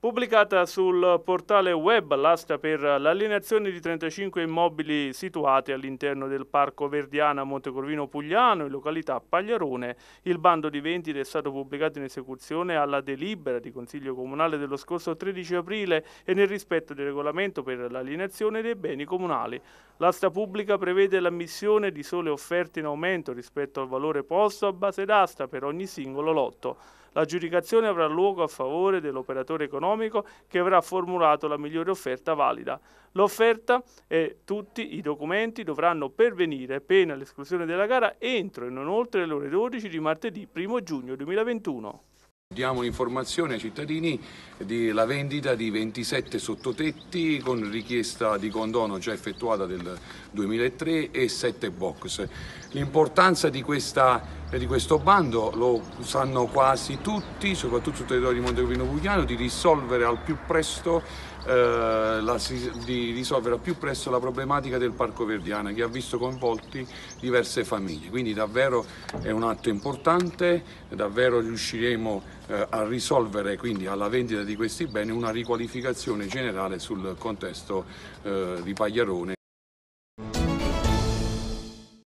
pubblicata sul portale web l'asta per l'alienazione di 35 immobili situati all'interno del Parco Verdiana Montecorvino Pugliano in località Pagliarone. Il bando di vendita è stato pubblicato in esecuzione alla delibera di Consiglio Comunale dello scorso 13 aprile e nel rispetto del regolamento per l'alienazione dei beni comunali. L'asta pubblica prevede l'ammissione di sole offerte in aumento rispetto al valore posto a base d'asta per ogni singolo lotto. L'aggiudicazione avrà luogo a favore dell'operatore economico economico che avrà formulato la migliore offerta valida. L'offerta e tutti i documenti dovranno pervenire, pena l'esclusione della gara, entro e non oltre le ore 12 di martedì 1 giugno 2021. Diamo informazione ai cittadini della vendita di 27 sottotetti con richiesta di condono già effettuata del 2003 e 7 box. L'importanza di questa di questo bando lo sanno quasi tutti, soprattutto sul territorio di Montecorvino Pugliano, di risolvere al più presto eh, la, di risolvere al più presto la problematica del Parco Verdiana che ha visto coinvolti diverse famiglie. Quindi davvero è un atto importante, davvero riusciremo eh, a risolvere quindi alla vendita di questi beni una riqualificazione generale sul contesto eh, di Pagliarone.